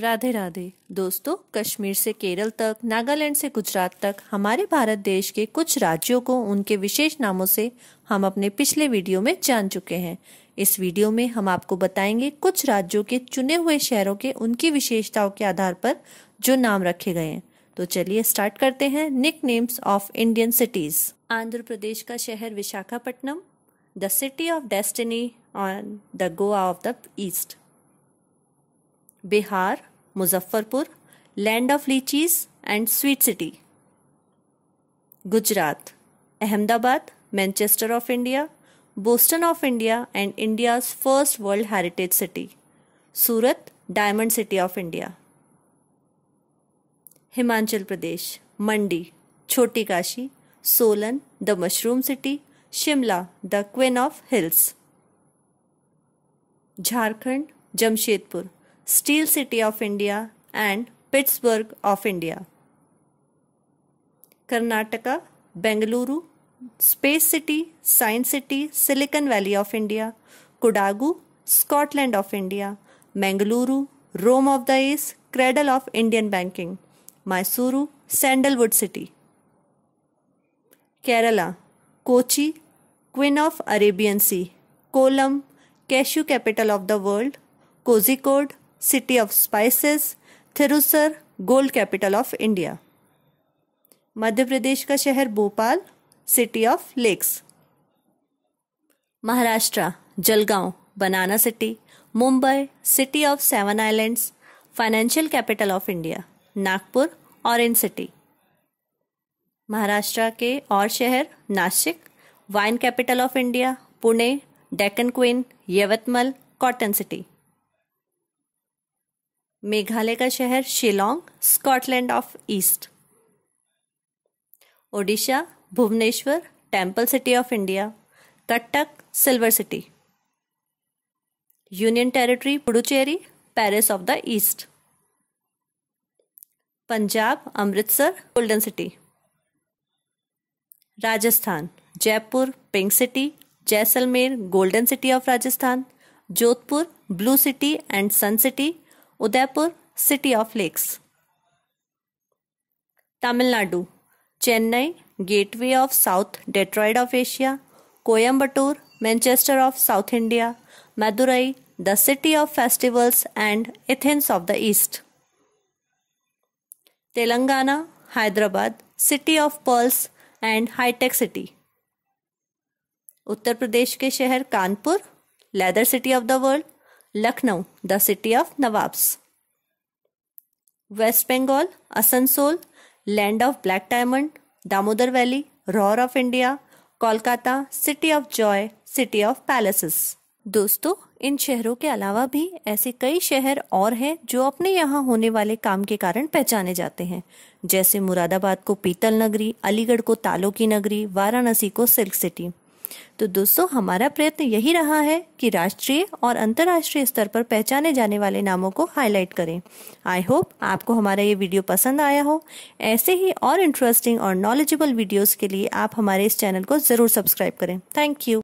राधे राधे दोस्तों कश्मीर से केरल तक नागालैंड से गुजरात तक हमारे भारत देश के कुछ राज्यों को उनके विशेष नामों से हम अपने पिछले वीडियो में जान चुके हैं इस वीडियो में हम आपको बताएंगे कुछ राज्यों के चुने हुए शहरों के उनकी विशेषताओं के आधार पर जो नाम रखे गए हैं तो चलिए स्टार्ट करते हैं nicknames of Indian cities Andhra Pradesh का शहर Visakhapatnam the city of destiny on the Goa of the east Bihar Muzaffarpur land of litchis and sweet city Gujarat Ahmedabad Manchester of India Boston of India and India's first world heritage city Surat diamond city of India Himachal Pradesh Mandi Chhoti Kashi Solan the mushroom city Shimla the queen of hills Jharkhand Jamshedpur Steel City of India and Pittsburgh of India. Karnataka, Bengaluru, Space City, Science City, Silicon Valley of India, Kodagu, Scotland of India, Mangaluru, Rome of the East, Cradle of Indian Banking, Mysuru, Sandalwood City. Kerala, Kochi, Queen of Arabian Sea, Kolam, Cashew capital of the world, Kozhikode, city of spices Thrissur gold capital of India Madhya Pradesh का शहर Bhopal city of lakes Maharashtra Jalgaon banana city Mumbai city of seven islands financial capital of India Nagpur orange city Maharashtra के और शहर Nashik wine capital of India Pune Deccan queen Yavatmal cotton city Meghalaya का शहर Shillong Scotland of east Odisha Bhubaneswar temple city of India Cuttack silver city union territory Puducherry Paris of the east Punjab Amritsar golden city Rajasthan Jaipur pink city Jaisalmer golden city of Rajasthan Jodhpur blue city and sun city Udaipur city of lakes Tamil Nadu Chennai gateway of south Detroit of Asia Coimbatore Manchester of south India Madurai the city of festivals and Athens of the east Telangana Hyderabad city of pearls and hitech city Uttar Pradesh के शहर Kanpur leather city of the world Lucknow the city of nawabs West Bengal Asansol land of black diamond Damodar valley roar of India Kolkata city of joy city of palaces दोस्तों इन शहरों के अलावा भी ऐसे कई शहर और हैं जो अपने यहाँ होने वाले काम के कारण पहचाने जाते हैं जैसे मुरादाबाद को पीतल नगरी अलीगढ़ को तालों की नगरी वाराणसी को सिल्क सिटी तो दोस्तों हमारा प्रयत्न यही रहा है कि राष्ट्रीय और अंतर्राष्ट्रीय स्तर पर पहचाने जाने वाले नामों को हाईलाइट करें आई होप आपको हमारा ये वीडियो पसंद आया हो ऐसे ही और इंटरेस्टिंग और नॉलेजेबल वीडियोस के लिए आप हमारे इस चैनल को ज़रूर सब्सक्राइब करें थैंक यू